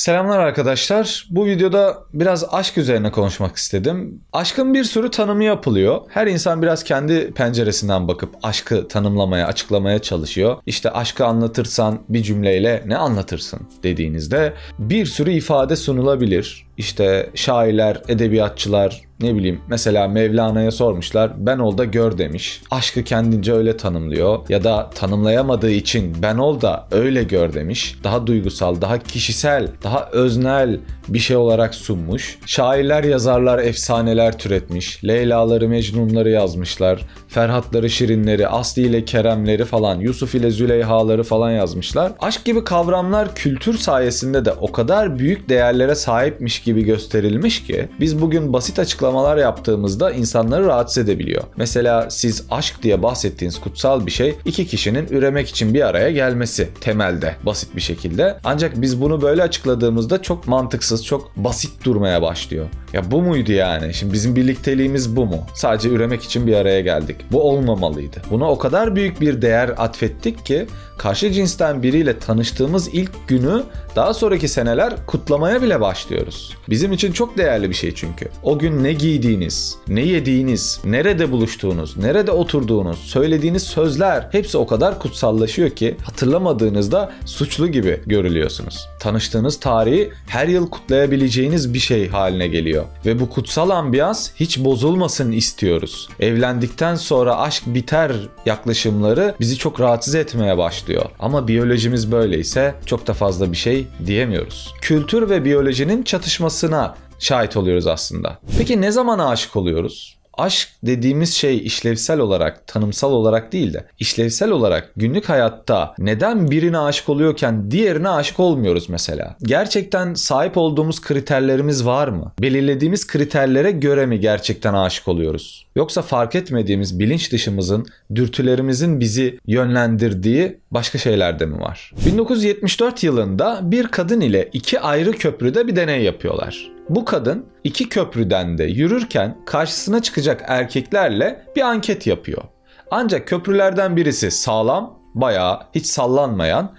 Selamlar arkadaşlar. Bu videoda biraz aşk üzerine konuşmak istedim. Aşkın bir sürü tanımı yapılıyor. Her insan biraz kendi penceresinden bakıp aşkı tanımlamaya, açıklamaya çalışıyor. İşte aşkı anlatırsan bir cümleyle ne anlatırsın dediğinizde bir sürü ifade sunulabilir. İşte şairler, edebiyatçılar, ne bileyim mesela Mevlana'ya sormuşlar ben ol da gör demiş. Aşkı kendince öyle tanımlıyor ya da tanımlayamadığı için ben ol da öyle gör demiş. Daha duygusal, daha kişisel, daha öznel bir şey olarak sunmuş. Şairler, yazarlar efsaneler türetmiş. Leyla'ları, Mecnun'ları yazmışlar. Ferhatları, Şirinleri, Asli ile Keremleri falan, Yusuf ile Züleyhaları falan yazmışlar. Aşk gibi kavramlar kültür sayesinde de o kadar büyük değerlere sahipmiş gibi gösterilmiş ki biz bugün basit açıklamalar yaptığımızda insanları rahatsız edebiliyor. Mesela siz aşk diye bahsettiğiniz kutsal bir şey iki kişinin üremek için bir araya gelmesi temelde basit bir şekilde. Ancak biz bunu böyle açıkladığımızda çok mantıksız, çok basit durmaya başlıyor. Ya bu muydu yani? Şimdi bizim birlikteliğimiz bu mu? Sadece üremek için bir araya geldik. Bu olmamalıydı. Buna o kadar büyük bir değer atfettik ki karşı cinsten biriyle tanıştığımız ilk günü daha sonraki seneler kutlamaya bile başlıyoruz. Bizim için çok değerli bir şey çünkü. O gün ne giydiğiniz, ne yediğiniz, nerede buluştuğunuz, nerede oturduğunuz, söylediğiniz sözler hepsi o kadar kutsallaşıyor ki hatırlamadığınızda suçlu gibi görülüyorsunuz. Tanıştığınız tarihi her yıl kutlayabileceğiniz bir şey haline geliyor ve bu kutsal ambiyans hiç bozulmasın istiyoruz. Evlendikten sonra aşk biter yaklaşımları bizi çok rahatsız etmeye başlıyor açıklıyor. Ama biyolojimiz böyleyse çok da fazla bir şey diyemiyoruz. Kültür ve biyolojinin çatışmasına şahit oluyoruz aslında. Peki ne zaman aşık oluyoruz? aşk dediğimiz şey işlevsel olarak, tanımsal olarak değil de işlevsel olarak günlük hayatta neden birine aşık oluyorken diğerine aşık olmuyoruz mesela? Gerçekten sahip olduğumuz kriterlerimiz var mı? Belirlediğimiz kriterlere göre mi gerçekten aşık oluyoruz? Yoksa fark etmediğimiz bilinç dışımızın, dürtülerimizin bizi yönlendirdiği başka şeylerde mi var? 1974 yılında bir kadın ile iki ayrı köprüde bir deney yapıyorlar. Bu kadın iki köprüden de yürürken karşısına çıkacak erkeklerle bir anket yapıyor. Ancak köprülerden birisi sağlam, bayağı hiç sallanmayan,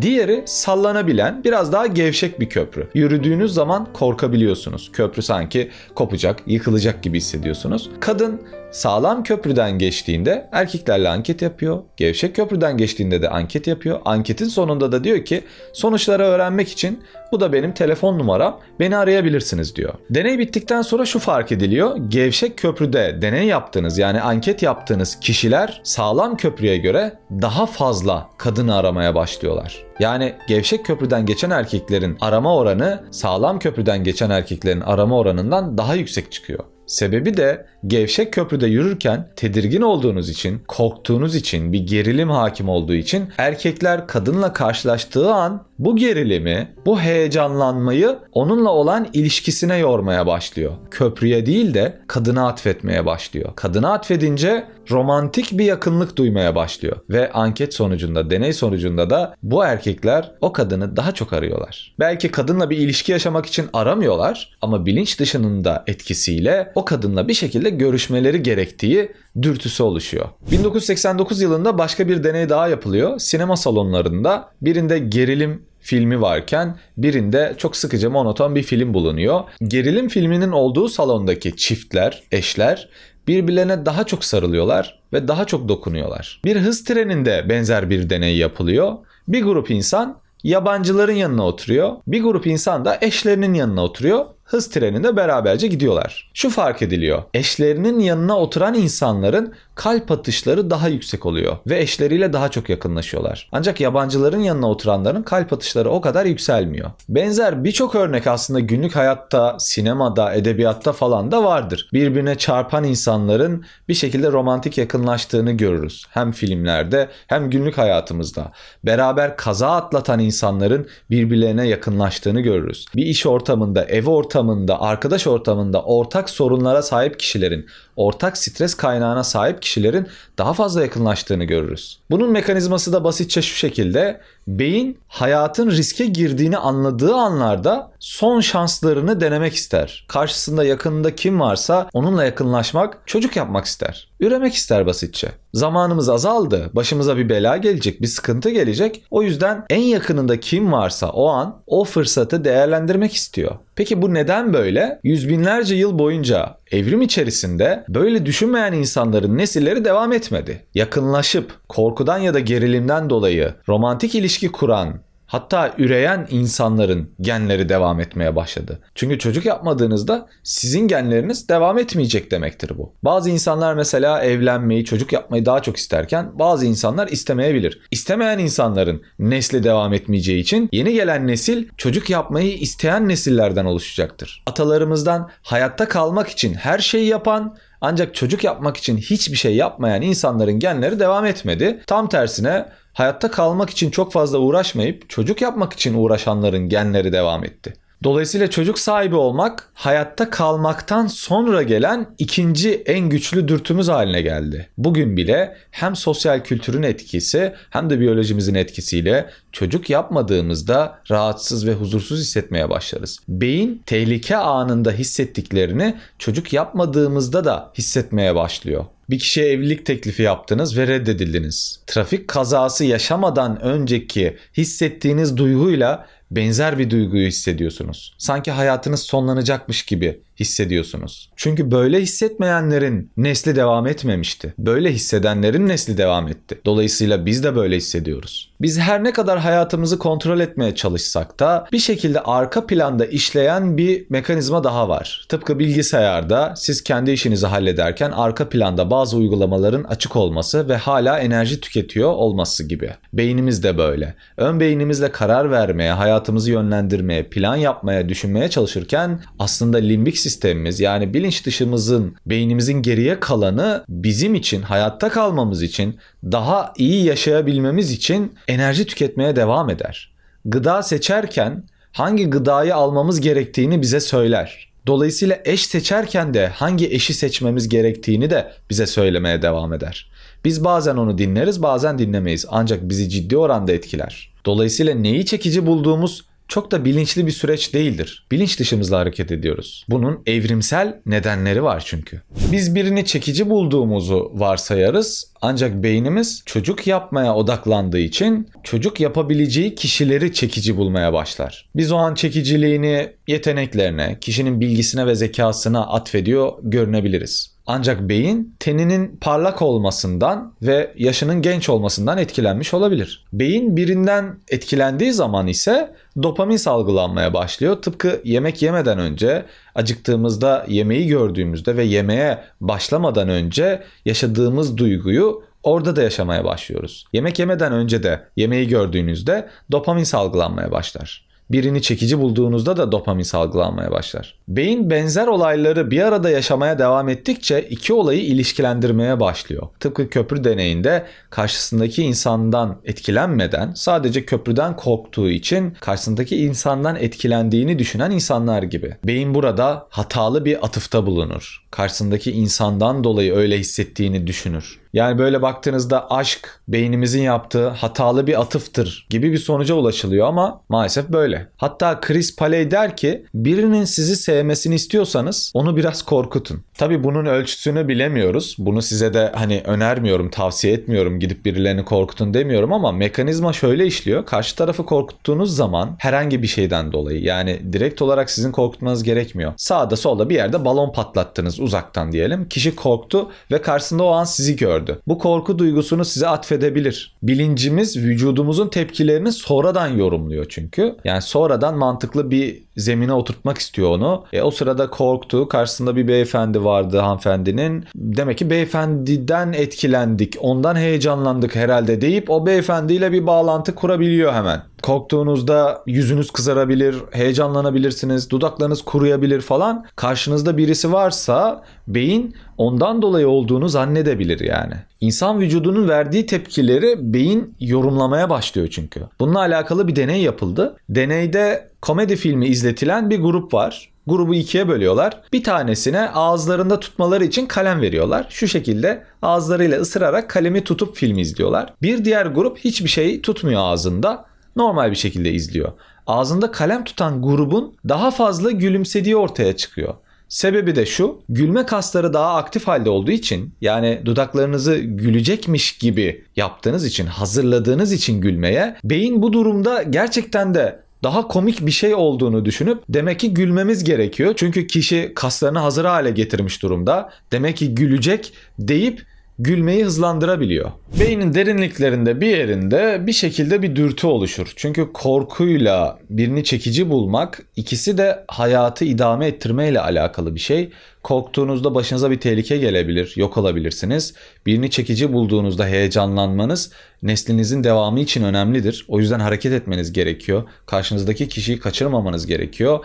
diğeri sallanabilen, biraz daha gevşek bir köprü. Yürüdüğünüz zaman korkabiliyorsunuz. Köprü sanki kopacak, yıkılacak gibi hissediyorsunuz. Kadın Sağlam köprüden geçtiğinde erkeklerle anket yapıyor. Gevşek köprüden geçtiğinde de anket yapıyor. Anketin sonunda da diyor ki sonuçları öğrenmek için bu da benim telefon numaram beni arayabilirsiniz diyor. Deney bittikten sonra şu fark ediliyor. Gevşek köprüde deney yaptığınız yani anket yaptığınız kişiler sağlam köprüye göre daha fazla kadını aramaya başlıyorlar. Yani gevşek köprüden geçen erkeklerin arama oranı sağlam köprüden geçen erkeklerin arama oranından daha yüksek çıkıyor. Sebebi de gevşek köprüde yürürken tedirgin olduğunuz için, korktuğunuz için, bir gerilim hakim olduğu için erkekler kadınla karşılaştığı an bu gerilimi, bu heyecanlanmayı onunla olan ilişkisine yormaya başlıyor. Köprüye değil de kadına atfetmeye başlıyor. Kadına atfedince romantik bir yakınlık duymaya başlıyor ve anket sonucunda, deney sonucunda da bu erkekler o kadını daha çok arıyorlar. Belki kadınla bir ilişki yaşamak için aramıyorlar ama bilinç dışının da etkisiyle o kadınla bir şekilde görüşmeleri gerektiği dürtüsü oluşuyor. 1989 yılında başka bir deney daha yapılıyor. Sinema salonlarında birinde gerilim filmi varken birinde çok sıkıcı monoton bir film bulunuyor. Gerilim filminin olduğu salondaki çiftler, eşler birbirlerine daha çok sarılıyorlar ve daha çok dokunuyorlar. Bir hız treninde benzer bir deney yapılıyor. Bir grup insan yabancıların yanına oturuyor. Bir grup insan da eşlerinin yanına oturuyor hız treninde beraberce gidiyorlar. Şu fark ediliyor. Eşlerinin yanına oturan insanların kalp atışları daha yüksek oluyor ve eşleriyle daha çok yakınlaşıyorlar. Ancak yabancıların yanına oturanların kalp atışları o kadar yükselmiyor. Benzer birçok örnek aslında günlük hayatta, sinemada, edebiyatta falan da vardır. Birbirine çarpan insanların bir şekilde romantik yakınlaştığını görürüz. Hem filmlerde hem günlük hayatımızda. Beraber kaza atlatan insanların birbirlerine yakınlaştığını görürüz. Bir iş ortamında, ev ortamında ortamında, arkadaş ortamında ortak sorunlara sahip kişilerin ortak stres kaynağına sahip kişilerin daha fazla yakınlaştığını görürüz. Bunun mekanizması da basitçe şu şekilde. Beyin hayatın riske girdiğini anladığı anlarda son şanslarını denemek ister. Karşısında yakınında kim varsa onunla yakınlaşmak, çocuk yapmak ister. Üremek ister basitçe. Zamanımız azaldı, başımıza bir bela gelecek, bir sıkıntı gelecek. O yüzden en yakınında kim varsa o an o fırsatı değerlendirmek istiyor. Peki bu neden böyle? Yüz binlerce yıl boyunca evrim içerisinde Böyle düşünmeyen insanların nesilleri devam etmedi. Yakınlaşıp korkudan ya da gerilimden dolayı romantik ilişki kuran Hatta üreyen insanların genleri devam etmeye başladı. Çünkü çocuk yapmadığınızda sizin genleriniz devam etmeyecek demektir bu. Bazı insanlar mesela evlenmeyi, çocuk yapmayı daha çok isterken bazı insanlar istemeyebilir. İstemeyen insanların nesli devam etmeyeceği için yeni gelen nesil çocuk yapmayı isteyen nesillerden oluşacaktır. Atalarımızdan hayatta kalmak için her şeyi yapan ancak çocuk yapmak için hiçbir şey yapmayan insanların genleri devam etmedi. Tam tersine hayatta kalmak için çok fazla uğraşmayıp çocuk yapmak için uğraşanların genleri devam etti. Dolayısıyla çocuk sahibi olmak hayatta kalmaktan sonra gelen ikinci en güçlü dürtümüz haline geldi. Bugün bile hem sosyal kültürün etkisi hem de biyolojimizin etkisiyle çocuk yapmadığımızda rahatsız ve huzursuz hissetmeye başlarız. Beyin tehlike anında hissettiklerini çocuk yapmadığımızda da hissetmeye başlıyor. Bir kişiye evlilik teklifi yaptınız ve reddedildiniz. Trafik kazası yaşamadan önceki hissettiğiniz duyguyla benzer bir duyguyu hissediyorsunuz. Sanki hayatınız sonlanacakmış gibi hissediyorsunuz. Çünkü böyle hissetmeyenlerin nesli devam etmemişti. Böyle hissedenlerin nesli devam etti. Dolayısıyla biz de böyle hissediyoruz. Biz her ne kadar hayatımızı kontrol etmeye çalışsak da bir şekilde arka planda işleyen bir mekanizma daha var. Tıpkı bilgisayarda siz kendi işinizi hallederken arka planda bazı uygulamaların açık olması ve hala enerji tüketiyor olması gibi. Beynimiz de böyle. Ön beynimizle karar vermeye, hayatımızı yönlendirmeye, plan yapmaya, düşünmeye çalışırken aslında limbik sistemimiz yani bilinç dışımızın, beynimizin geriye kalanı bizim için, hayatta kalmamız için, daha iyi yaşayabilmemiz için enerji tüketmeye devam eder. Gıda seçerken hangi gıdayı almamız gerektiğini bize söyler. Dolayısıyla eş seçerken de hangi eşi seçmemiz gerektiğini de bize söylemeye devam eder. Biz bazen onu dinleriz, bazen dinlemeyiz ancak bizi ciddi oranda etkiler. Dolayısıyla neyi çekici bulduğumuz çok da bilinçli bir süreç değildir. Bilinç dışımızla hareket ediyoruz. Bunun evrimsel nedenleri var çünkü. Biz birini çekici bulduğumuzu varsayarız ancak beynimiz çocuk yapmaya odaklandığı için çocuk yapabileceği kişileri çekici bulmaya başlar. Biz o an çekiciliğini yeteneklerine, kişinin bilgisine ve zekasına atfediyor görünebiliriz. Ancak beyin teninin parlak olmasından ve yaşının genç olmasından etkilenmiş olabilir. Beyin birinden etkilendiği zaman ise dopamin salgılanmaya başlıyor. Tıpkı yemek yemeden önce, acıktığımızda yemeği gördüğümüzde ve yemeğe başlamadan önce yaşadığımız duyguyu orada da yaşamaya başlıyoruz. Yemek yemeden önce de yemeği gördüğünüzde dopamin salgılanmaya başlar. Birini çekici bulduğunuzda da dopamin salgılanmaya başlar. Beyin benzer olayları bir arada yaşamaya devam ettikçe iki olayı ilişkilendirmeye başlıyor. Tıpkı köprü deneyinde karşısındaki insandan etkilenmeden sadece köprüden korktuğu için karşısındaki insandan etkilendiğini düşünen insanlar gibi. Beyin burada hatalı bir atıfta bulunur karşısındaki insandan dolayı öyle hissettiğini düşünür. Yani böyle baktığınızda aşk beynimizin yaptığı hatalı bir atıftır gibi bir sonuca ulaşılıyor ama maalesef böyle. Hatta Chris Paley der ki birinin sizi sevmesini istiyorsanız onu biraz korkutun. Tabi bunun ölçüsünü bilemiyoruz. Bunu size de hani önermiyorum, tavsiye etmiyorum gidip birilerini korkutun demiyorum ama mekanizma şöyle işliyor. Karşı tarafı korkuttuğunuz zaman herhangi bir şeyden dolayı yani direkt olarak sizin korkutmanız gerekmiyor. Sağda solda bir yerde balon patlattınız uzaktan diyelim. Kişi korktu ve karşısında o an sizi gördü. Bu korku duygusunu size atfedebilir. Bilincimiz vücudumuzun tepkilerini sonradan yorumluyor çünkü. Yani sonradan mantıklı bir zemine oturtmak istiyor onu. E, o sırada korktu. Karşısında bir beyefendi vardı hanımefendinin. Demek ki beyefendiden etkilendik. Ondan heyecanlandık herhalde deyip o beyefendiyle bir bağlantı kurabiliyor hemen. Korktuğunuzda yüzünüz kızarabilir, heyecanlanabilirsiniz, dudaklarınız kuruyabilir falan. Karşınızda birisi varsa beyin ondan dolayı olduğunu zannedebilir yani. İnsan vücudunun verdiği tepkileri beyin yorumlamaya başlıyor çünkü. Bununla alakalı bir deney yapıldı. Deneyde komedi filmi izletilen bir grup var. Grubu ikiye bölüyorlar. Bir tanesine ağızlarında tutmaları için kalem veriyorlar. Şu şekilde ağızlarıyla ısırarak kalemi tutup filmi izliyorlar. Bir diğer grup hiçbir şey tutmuyor ağzında normal bir şekilde izliyor. Ağzında kalem tutan grubun daha fazla gülümsediği ortaya çıkıyor. Sebebi de şu, gülme kasları daha aktif halde olduğu için yani dudaklarınızı gülecekmiş gibi yaptığınız için, hazırladığınız için gülmeye beyin bu durumda gerçekten de daha komik bir şey olduğunu düşünüp demek ki gülmemiz gerekiyor. Çünkü kişi kaslarını hazır hale getirmiş durumda. Demek ki gülecek deyip gülmeyi hızlandırabiliyor. Beynin derinliklerinde bir yerinde bir şekilde bir dürtü oluşur. Çünkü korkuyla birini çekici bulmak ikisi de hayatı idame ettirmeyle alakalı bir şey. Korktuğunuzda başınıza bir tehlike gelebilir, yok olabilirsiniz. Birini çekici bulduğunuzda heyecanlanmanız neslinizin devamı için önemlidir. O yüzden hareket etmeniz gerekiyor. Karşınızdaki kişiyi kaçırmamanız gerekiyor.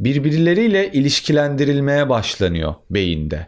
Birbirleriyle ilişkilendirilmeye başlanıyor beyinde.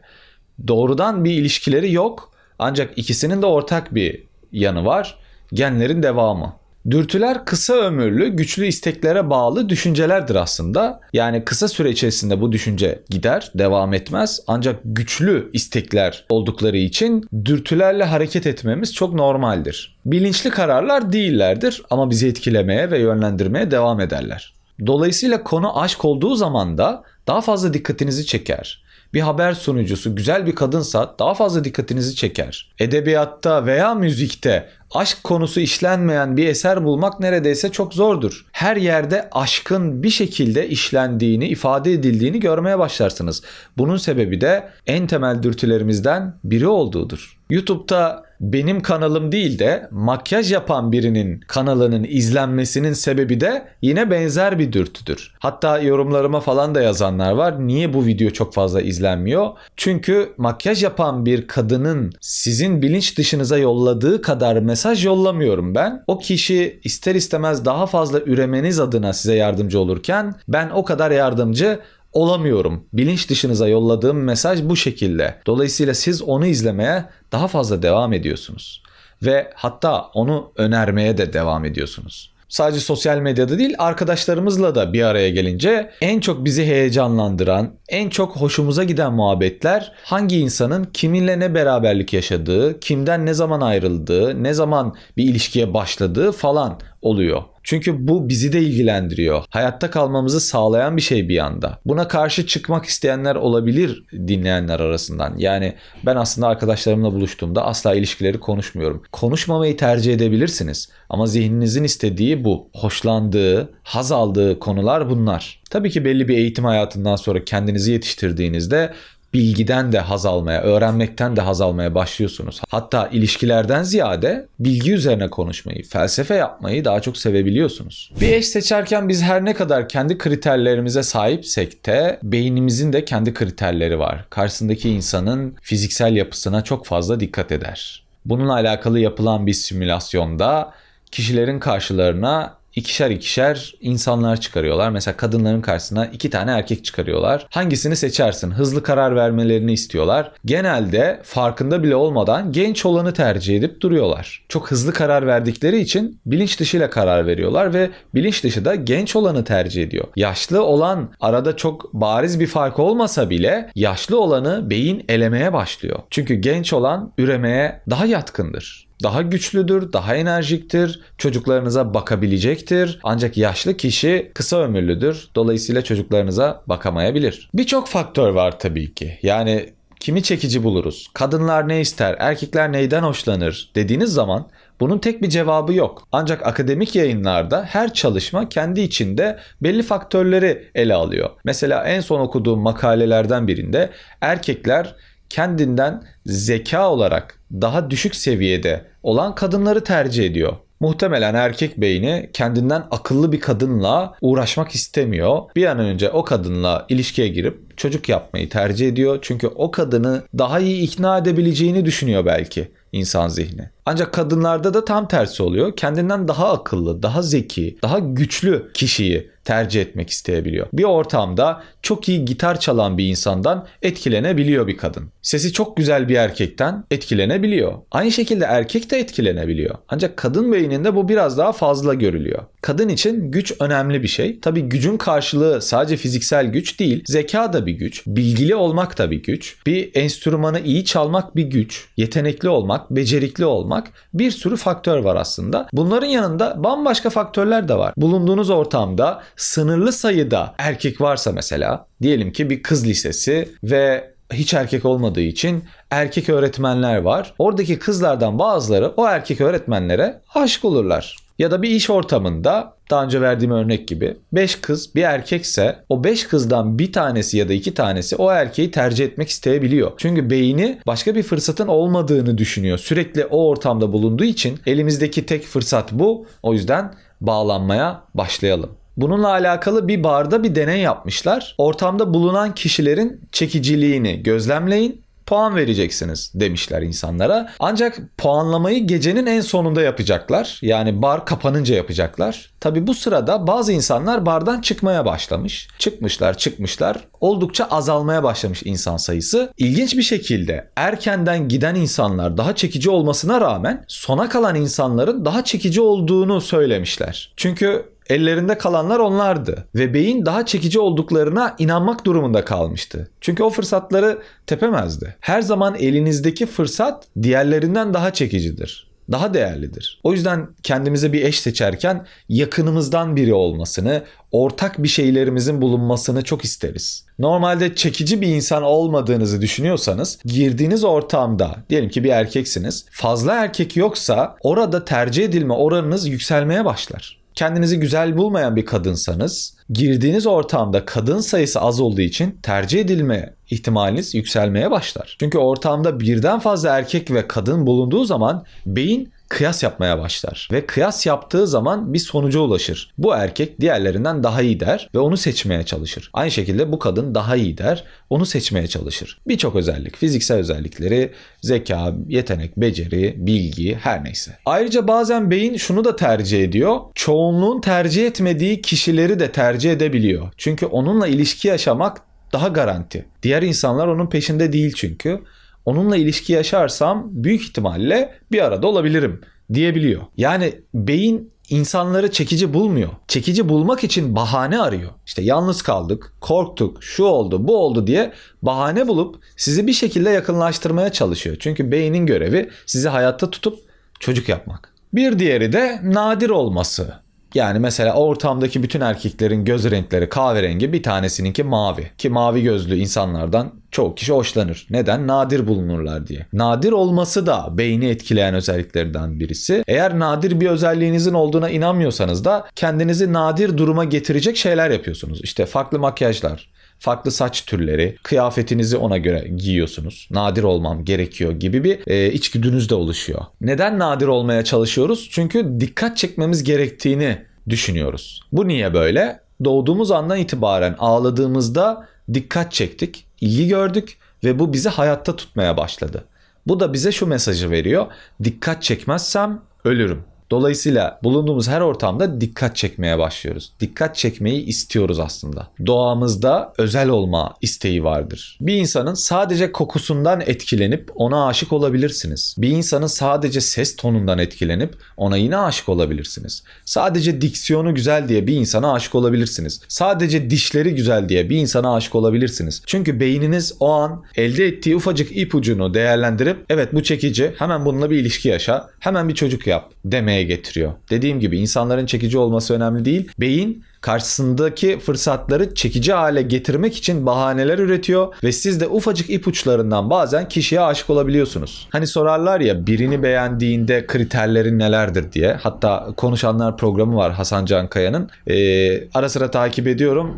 Doğrudan bir ilişkileri yok ancak ikisinin de ortak bir yanı var. Genlerin devamı. Dürtüler kısa ömürlü, güçlü isteklere bağlı düşüncelerdir aslında. Yani kısa süre içerisinde bu düşünce gider, devam etmez. Ancak güçlü istekler oldukları için dürtülerle hareket etmemiz çok normaldir. Bilinçli kararlar değillerdir ama bizi etkilemeye ve yönlendirmeye devam ederler. Dolayısıyla konu aşk olduğu zaman da daha fazla dikkatinizi çeker bir haber sunucusu güzel bir kadınsa daha fazla dikkatinizi çeker. Edebiyatta veya müzikte aşk konusu işlenmeyen bir eser bulmak neredeyse çok zordur. Her yerde aşkın bir şekilde işlendiğini, ifade edildiğini görmeye başlarsınız. Bunun sebebi de en temel dürtülerimizden biri olduğudur. YouTube'da benim kanalım değil de makyaj yapan birinin kanalının izlenmesinin sebebi de yine benzer bir dürtüdür. Hatta yorumlarıma falan da yazanlar var. Niye bu video çok fazla izlenmiyor? Çünkü makyaj yapan bir kadının sizin bilinç dışınıza yolladığı kadar mesaj yollamıyorum ben. O kişi ister istemez daha fazla üremeniz adına size yardımcı olurken ben o kadar yardımcı olamıyorum. Bilinç dışınıza yolladığım mesaj bu şekilde. Dolayısıyla siz onu izlemeye daha fazla devam ediyorsunuz ve hatta onu önermeye de devam ediyorsunuz. Sadece sosyal medyada değil arkadaşlarımızla da bir araya gelince en çok bizi heyecanlandıran, en çok hoşumuza giden muhabbetler hangi insanın kiminle ne beraberlik yaşadığı, kimden ne zaman ayrıldığı, ne zaman bir ilişkiye başladığı falan oluyor. Çünkü bu bizi de ilgilendiriyor. Hayatta kalmamızı sağlayan bir şey bir yanda. Buna karşı çıkmak isteyenler olabilir dinleyenler arasından. Yani ben aslında arkadaşlarımla buluştuğumda asla ilişkileri konuşmuyorum. Konuşmamayı tercih edebilirsiniz. Ama zihninizin istediği bu. Hoşlandığı, haz aldığı konular bunlar. Tabii ki belli bir eğitim hayatından sonra kendinizi yetiştirdiğinizde bilgiden de haz almaya, öğrenmekten de haz almaya başlıyorsunuz. Hatta ilişkilerden ziyade bilgi üzerine konuşmayı, felsefe yapmayı daha çok sevebiliyorsunuz. Bir eş seçerken biz her ne kadar kendi kriterlerimize sahipsek de beynimizin de kendi kriterleri var. Karşısındaki insanın fiziksel yapısına çok fazla dikkat eder. Bununla alakalı yapılan bir simülasyonda kişilerin karşılarına ikişer ikişer insanlar çıkarıyorlar. Mesela kadınların karşısına iki tane erkek çıkarıyorlar. Hangisini seçersin? Hızlı karar vermelerini istiyorlar. Genelde farkında bile olmadan genç olanı tercih edip duruyorlar. Çok hızlı karar verdikleri için bilinç dışıyla karar veriyorlar ve bilinç dışı da genç olanı tercih ediyor. Yaşlı olan arada çok bariz bir fark olmasa bile yaşlı olanı beyin elemeye başlıyor. Çünkü genç olan üremeye daha yatkındır daha güçlüdür, daha enerjiktir, çocuklarınıza bakabilecektir. Ancak yaşlı kişi kısa ömürlüdür. Dolayısıyla çocuklarınıza bakamayabilir. Birçok faktör var tabii ki. Yani kimi çekici buluruz? Kadınlar ne ister? Erkekler neyden hoşlanır? dediğiniz zaman bunun tek bir cevabı yok. Ancak akademik yayınlarda her çalışma kendi içinde belli faktörleri ele alıyor. Mesela en son okuduğum makalelerden birinde erkekler kendinden zeka olarak daha düşük seviyede olan kadınları tercih ediyor. Muhtemelen erkek beyni kendinden akıllı bir kadınla uğraşmak istemiyor. Bir an önce o kadınla ilişkiye girip çocuk yapmayı tercih ediyor. Çünkü o kadını daha iyi ikna edebileceğini düşünüyor belki insan zihni. Ancak kadınlarda da tam tersi oluyor. Kendinden daha akıllı, daha zeki, daha güçlü kişiyi tercih etmek isteyebiliyor. Bir ortamda çok iyi gitar çalan bir insandan etkilenebiliyor bir kadın. Sesi çok güzel bir erkekten etkilenebiliyor. Aynı şekilde erkek de etkilenebiliyor. Ancak kadın beyninde bu biraz daha fazla görülüyor. Kadın için güç önemli bir şey. Tabi gücün karşılığı sadece fiziksel güç değil. Zeka da bir güç. Bilgili olmak da bir güç. Bir enstrümanı iyi çalmak bir güç. Yetenekli olmak, becerikli olmak bir sürü faktör var aslında. Bunların yanında bambaşka faktörler de var. Bulunduğunuz ortamda sınırlı sayıda erkek varsa mesela diyelim ki bir kız lisesi ve hiç erkek olmadığı için erkek öğretmenler var. Oradaki kızlardan bazıları o erkek öğretmenlere aşık olurlar. Ya da bir iş ortamında daha önce verdiğim örnek gibi 5 kız bir erkekse o 5 kızdan bir tanesi ya da iki tanesi o erkeği tercih etmek isteyebiliyor. Çünkü beyni başka bir fırsatın olmadığını düşünüyor. Sürekli o ortamda bulunduğu için elimizdeki tek fırsat bu. O yüzden bağlanmaya başlayalım. Bununla alakalı bir barda bir deney yapmışlar. Ortamda bulunan kişilerin çekiciliğini gözlemleyin puan vereceksiniz demişler insanlara. Ancak puanlamayı gecenin en sonunda yapacaklar. Yani bar kapanınca yapacaklar. Tabi bu sırada bazı insanlar bardan çıkmaya başlamış. Çıkmışlar çıkmışlar. Oldukça azalmaya başlamış insan sayısı. İlginç bir şekilde erkenden giden insanlar daha çekici olmasına rağmen sona kalan insanların daha çekici olduğunu söylemişler. Çünkü Ellerinde kalanlar onlardı ve beyin daha çekici olduklarına inanmak durumunda kalmıştı. Çünkü o fırsatları tepemezdi. Her zaman elinizdeki fırsat diğerlerinden daha çekicidir daha değerlidir. O yüzden kendimize bir eş seçerken yakınımızdan biri olmasını, ortak bir şeylerimizin bulunmasını çok isteriz. Normalde çekici bir insan olmadığınızı düşünüyorsanız girdiğiniz ortamda diyelim ki bir erkeksiniz fazla erkek yoksa orada tercih edilme oranınız yükselmeye başlar kendinizi güzel bulmayan bir kadınsanız girdiğiniz ortamda kadın sayısı az olduğu için tercih edilme ihtimaliniz yükselmeye başlar. Çünkü ortamda birden fazla erkek ve kadın bulunduğu zaman beyin kıyas yapmaya başlar ve kıyas yaptığı zaman bir sonuca ulaşır. Bu erkek diğerlerinden daha iyi der ve onu seçmeye çalışır. Aynı şekilde bu kadın daha iyi der, onu seçmeye çalışır. Birçok özellik, fiziksel özellikleri, zeka, yetenek, beceri, bilgi her neyse. Ayrıca bazen beyin şunu da tercih ediyor. Çoğunluğun tercih etmediği kişileri de tercih edebiliyor. Çünkü onunla ilişki yaşamak daha garanti. Diğer insanlar onun peşinde değil çünkü onunla ilişki yaşarsam büyük ihtimalle bir arada olabilirim diyebiliyor. Yani beyin insanları çekici bulmuyor. Çekici bulmak için bahane arıyor. İşte yalnız kaldık, korktuk, şu oldu, bu oldu diye bahane bulup sizi bir şekilde yakınlaştırmaya çalışıyor. Çünkü beynin görevi sizi hayatta tutup çocuk yapmak. Bir diğeri de nadir olması. Yani mesela ortamdaki bütün erkeklerin göz renkleri kahverengi bir tanesininki mavi. Ki mavi gözlü insanlardan çoğu kişi hoşlanır. Neden? Nadir bulunurlar diye. Nadir olması da beyni etkileyen özelliklerden birisi. Eğer nadir bir özelliğinizin olduğuna inanmıyorsanız da kendinizi nadir duruma getirecek şeyler yapıyorsunuz. İşte farklı makyajlar, farklı saç türleri, kıyafetinizi ona göre giyiyorsunuz. Nadir olmam gerekiyor gibi bir e, içgüdünüz de oluşuyor. Neden nadir olmaya çalışıyoruz? Çünkü dikkat çekmemiz gerektiğini düşünüyoruz. Bu niye böyle? Doğduğumuz andan itibaren ağladığımızda dikkat çektik, ilgi gördük ve bu bizi hayatta tutmaya başladı. Bu da bize şu mesajı veriyor. Dikkat çekmezsem ölürüm. Dolayısıyla bulunduğumuz her ortamda dikkat çekmeye başlıyoruz. Dikkat çekmeyi istiyoruz aslında. Doğamızda özel olma isteği vardır. Bir insanın sadece kokusundan etkilenip ona aşık olabilirsiniz. Bir insanın sadece ses tonundan etkilenip ona yine aşık olabilirsiniz. Sadece diksiyonu güzel diye bir insana aşık olabilirsiniz. Sadece dişleri güzel diye bir insana aşık olabilirsiniz. Çünkü beyniniz o an elde ettiği ufacık ipucunu değerlendirip evet bu çekici hemen bununla bir ilişki yaşa, hemen bir çocuk yap demeye getiriyor. Dediğim gibi insanların çekici olması önemli değil. Beyin karşısındaki fırsatları çekici hale getirmek için bahaneler üretiyor ve siz de ufacık ipuçlarından bazen kişiye aşık olabiliyorsunuz. Hani sorarlar ya birini beğendiğinde kriterlerin nelerdir diye. Hatta konuşanlar programı var Hasan Can Kaya'nın. Ee, ara sıra takip ediyorum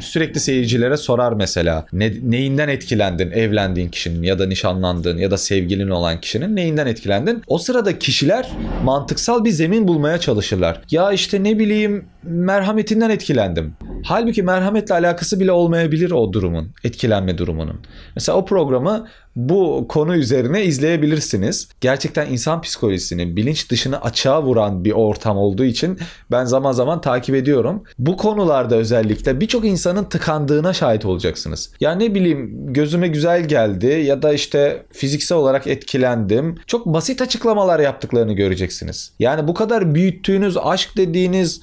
sürekli seyircilere sorar mesela. Ne, neyinden etkilendin evlendiğin kişinin ya da nişanlandığın ya da sevgilin olan kişinin neyinden etkilendin? O sırada kişiler mantıksal bir zemin bulmaya çalışırlar. Ya işte ne bileyim merhametinden etkilendim. Halbuki merhametle alakası bile olmayabilir o durumun, etkilenme durumunun. Mesela o programı bu konu üzerine izleyebilirsiniz. Gerçekten insan psikolojisini bilinç dışını açığa vuran bir ortam olduğu için ben zaman zaman takip ediyorum. Bu konularda özellikle birçok insanın tıkandığına şahit olacaksınız. Ya ne bileyim gözüme güzel geldi ya da işte fiziksel olarak etkilendim. Çok basit açıklamalar yaptıklarını göreceksiniz. Yani bu kadar büyüttüğünüz, aşk dediğiniz,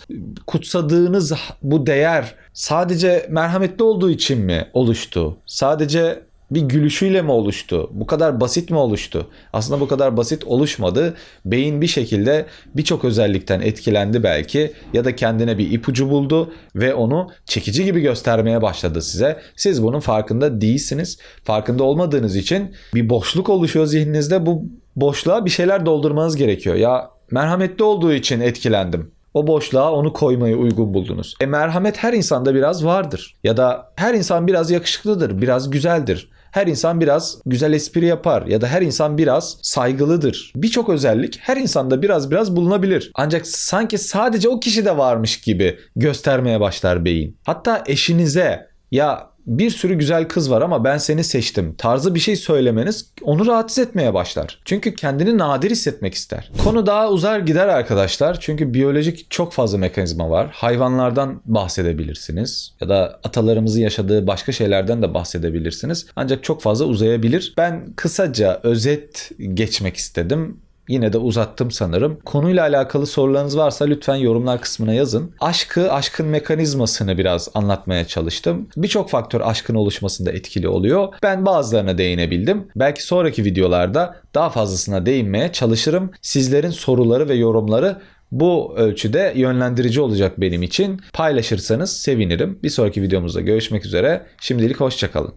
kutsadığınız bu değer sadece merhametli olduğu için mi oluştu? Sadece bir gülüşüyle mi oluştu? Bu kadar basit mi oluştu? Aslında bu kadar basit oluşmadı. Beyin bir şekilde birçok özellikten etkilendi belki ya da kendine bir ipucu buldu ve onu çekici gibi göstermeye başladı size. Siz bunun farkında değilsiniz. Farkında olmadığınız için bir boşluk oluşuyor zihninizde. Bu boşluğa bir şeyler doldurmanız gerekiyor. Ya merhametli olduğu için etkilendim. O boşluğa onu koymayı uygun buldunuz. E merhamet her insanda biraz vardır. Ya da her insan biraz yakışıklıdır, biraz güzeldir her insan biraz güzel espri yapar ya da her insan biraz saygılıdır. Birçok özellik her insanda biraz biraz bulunabilir. Ancak sanki sadece o kişi de varmış gibi göstermeye başlar beyin. Hatta eşinize ya bir sürü güzel kız var ama ben seni seçtim tarzı bir şey söylemeniz onu rahatsız etmeye başlar. Çünkü kendini nadir hissetmek ister. Konu daha uzar gider arkadaşlar. Çünkü biyolojik çok fazla mekanizma var. Hayvanlardan bahsedebilirsiniz ya da atalarımızın yaşadığı başka şeylerden de bahsedebilirsiniz. Ancak çok fazla uzayabilir. Ben kısaca özet geçmek istedim. Yine de uzattım sanırım. Konuyla alakalı sorularınız varsa lütfen yorumlar kısmına yazın. Aşkı, aşkın mekanizmasını biraz anlatmaya çalıştım. Birçok faktör aşkın oluşmasında etkili oluyor. Ben bazılarına değinebildim. Belki sonraki videolarda daha fazlasına değinmeye çalışırım. Sizlerin soruları ve yorumları bu ölçüde yönlendirici olacak benim için. Paylaşırsanız sevinirim. Bir sonraki videomuzda görüşmek üzere. Şimdilik hoşçakalın.